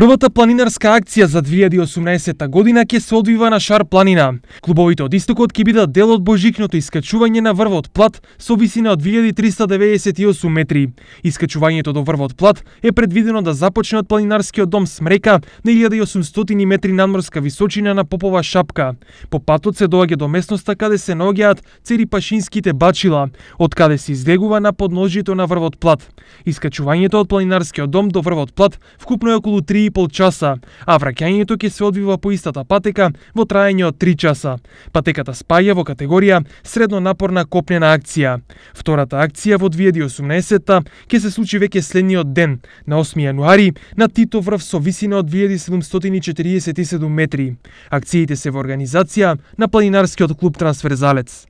Првата планинарска акција за 2018 година ќе се одвива на Шар планина. Клубовите од истокот ќе бидат дел од божикното искачување на врвот плат со висина од 2398 метри. Искачувањето до врвот плат е предвидено да започне од планинарскиот дом Смрека на 1800 метри надморска височина на Попова шапка. По патот се доаѓа до местноста каде се цели Церипашинските бачила, од каде се излегува на подножјето на врвот плат. Искачувањето од планинарскиот дом до врвот плат вкупно е околу 3 пол часа, а враќањето ќе се одвива по истата патека во траење од 3 часа. Патеката спаја во категорија средно напорна копнена акција. Втората акција во 2018-та ќе се случи веќе следниот ден, на 8 јануари, на Тито врв со висина од 2747 метри. Акциите се во организација на планинарскиот клуб Трансферзалец.